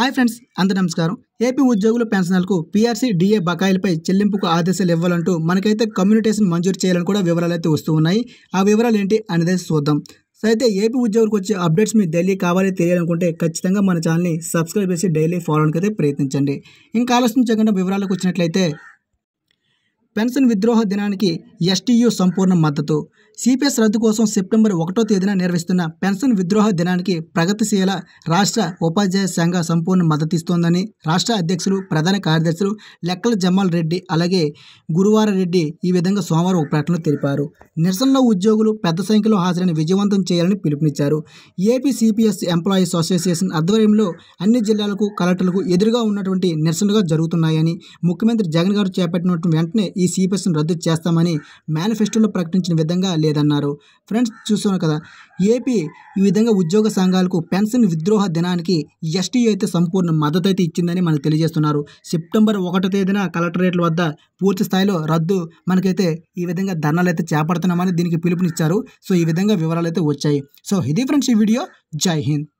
hi friends అందరి నమస్కారం AP ఉద్యోగుల పెన్షనర్లకు పీఆర్సీ డిఏ బకాయిలపై చెల్లింపుకు ఆదేశాలు ఇవ్వాలంటూ మనకైతే కమ్యూనికేషన్ మంజూరు చేయాలని కూడా వివరాలు అయితే వస్తూ ఉన్నాయి ఆ వివరాలు ఏంటి అనేది చూద్దాం సో అయితే ఏపీ ఉద్యోగులకు వచ్చే అప్డేట్స్ మీ డైలీ కావాలి తెలియాలనుకుంటే ఖచ్చితంగా మన ఛానల్ని సబ్స్క్రైబ్ చేసి డైలీ ఫాలోకి అయితే ప్రయత్నించండి ఇంకా ఆలోచించకుండా వివరాలకు వచ్చినట్లయితే పెన్షన్ విద్రోహ దినానికి ఎస్టీయూ సంపూర్ణ మద్దతు సిపిఎస్ రద్దు కోసం సెప్టెంబర్ ఒకటో తేదీన నిర్వహిస్తున్న పెన్షన్ విద్రోహ దినానికి ప్రగతిశీల రాష్ట్ర ఉపాధ్యాయ సంఘ సంపూర్ణ మద్దతిస్తోందని రాష్ట్ర అధ్యక్షులు ప్రధాన కార్యదర్శులు లెక్కల జమ్మాల్ రెడ్డి అలాగే గురువార రెడ్డి ఈ విధంగా సోమవారం ఒక ప్రకటన తెలిపారు నిరసనలో ఉద్యోగులు పెద్ద సంఖ్యలో హాజరైన విజయవంతం చేయాలని పిలుపునిచ్చారు ఏపీ సిపిఎస్ ఎంప్లాయీస్ అసోసియేషన్ ఆధ్వర్యంలో అన్ని జిల్లాలకు కలెక్టర్లకు ఎదురుగా ఉన్నటువంటి నిరసనగా జరుగుతున్నాయని ముఖ్యమంత్రి జగన్ గారు చేపట్టినటువంటి వెంటనే ఈ సిపిఎస్ను రద్దు చేస్తామని మేనిఫెస్టోలో ప్రకటించిన విధంగా లేదన్నారు ఫ్రెండ్స్ చూస్తున్నారు కదా ఏపీ ఈ విధంగా ఉద్యోగ సంఘాలకు పెన్షన్ విద్రోహ దినానికి ఎస్టీ అయితే సంపూర్ణ మద్దతు అయితే ఇచ్చిందని మనకు తెలియజేస్తున్నారు సెప్టెంబర్ ఒకటో తేదీన కలెక్టరేట్ల వద్ద పూర్తి స్థాయిలో రద్దు మనకైతే ఈ విధంగా ధర్నాలు అయితే చేపడుతున్నామని దీనికి పిలుపునిచ్చారు సో ఈ విధంగా వివరాలు అయితే వచ్చాయి సో ఇది ఫ్రెండ్స్ ఈ వీడియో జై హింద్